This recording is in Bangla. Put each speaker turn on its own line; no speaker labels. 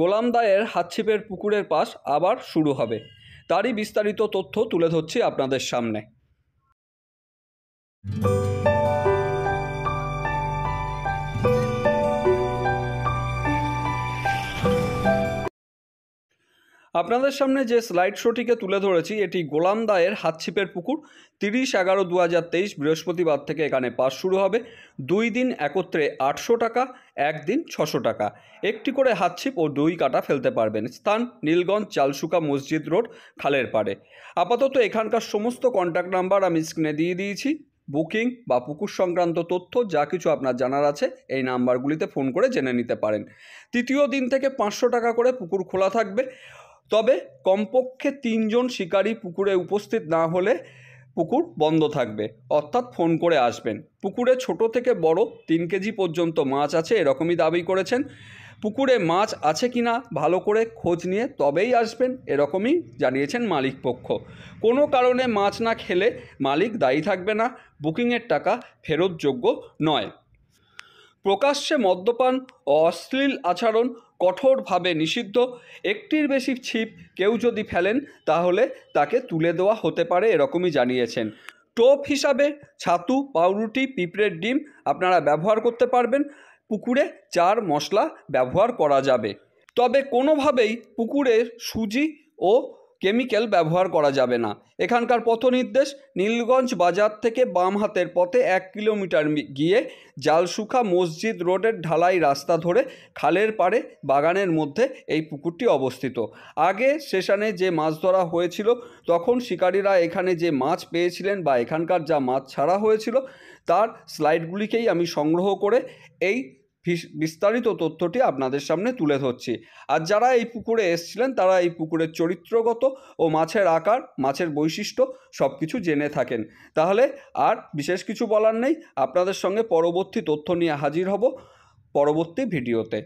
গোলাম দায়ের হাতছিপের পুকুরের পাশ আবার শুরু হবে তারই বিস্তারিত তথ্য তুলে ধরছি আপনাদের সামনে আপনাদের সামনে যে স্লাইড শোটিকে তুলে ধরেছি এটি গোলাম দায়ের হাতছিপের পুকুর তিরিশ এগারো দু হাজার তেইশ বৃহস্পতিবার থেকে এখানে পাশ শুরু হবে দুই দিন একত্রে আটশো টাকা একদিন ছশো টাকা একটি করে হাতছিপ ও দুই কাটা ফেলতে পারবেন স্থান নীলগঞ্জ চালসুকা মসজিদ রোড খালের পাড়ে আপাতত এখানকার সমস্ত কন্ট্যাক্ট নাম্বার আমি স্ক্রিনে দিয়ে দিয়েছি বুকিং বা পুকুর সংক্রান্ত তথ্য যা কিছু আপনার জানার আছে এই নাম্বারগুলিতে ফোন করে জেনে নিতে পারেন তৃতীয় দিন থেকে পাঁচশো টাকা করে পুকুর খোলা থাকবে তবে কমপক্ষে তিনজন শিকারী পুকুরে উপস্থিত না হলে পুকুর বন্ধ থাকবে অর্থাৎ ফোন করে আসবেন পুকুরে ছোট থেকে বড় তিন কেজি পর্যন্ত মাছ আছে এরকমই দাবি করেছেন পুকুরে মাছ আছে কি না ভালো করে খোঁজ নিয়ে তবেই আসবেন এরকমই জানিয়েছেন মালিক পক্ষ কোনো কারণে মাছ না খেলে মালিক দায়ী থাকবে না বুকিংয়ের টাকা ফেরতযোগ্য নয় প্রকাশ্যে মদ্যপান ও অশ্লীল আচরণ কঠোরভাবে নিষিদ্ধ একটির বেশি ছিপ কেউ যদি ফেলেন তাহলে তাকে তুলে দেওয়া হতে পারে এরকমই জানিয়েছেন টোপ হিসাবে ছাতু পাউরুটি পিঁপড়ের ডিম আপনারা ব্যবহার করতে পারবেন পুকুরে চার মশলা ব্যবহার করা যাবে তবে কোনোভাবেই পুকুরের সুজি ও কেমিক্যাল ব্যবহার করা যাবে না এখানকার পথ নির্দেশ নীলগঞ্জ বাজার থেকে বাম হাতের পথে এক কিলোমিটার গিয়ে জালসুখা মসজিদ রোডের ঢালাই রাস্তা ধরে খালের পাড়ে বাগানের মধ্যে এই পুকুরটি অবস্থিত আগে সেশানে যে মাছ ধরা হয়েছিল তখন শিকারীরা এখানে যে মাছ পেয়েছিলেন বা এখানকার যা মাছ ছাড়া হয়েছিল তার স্লাইডগুলিকেই আমি সংগ্রহ করে এই বিস্তারিত তথ্যটি আপনাদের সামনে তুলে ধরছি আর যারা এই পুকুরে এসছিলেন তারা এই পুকুরের চরিত্রগত ও মাছের আকার মাছের বৈশিষ্ট্য সব কিছু জেনে থাকেন তাহলে আর বিশেষ কিছু বলার নেই আপনাদের সঙ্গে পরবর্তী তথ্য নিয়ে হাজির হব পরবর্তী ভিডিওতে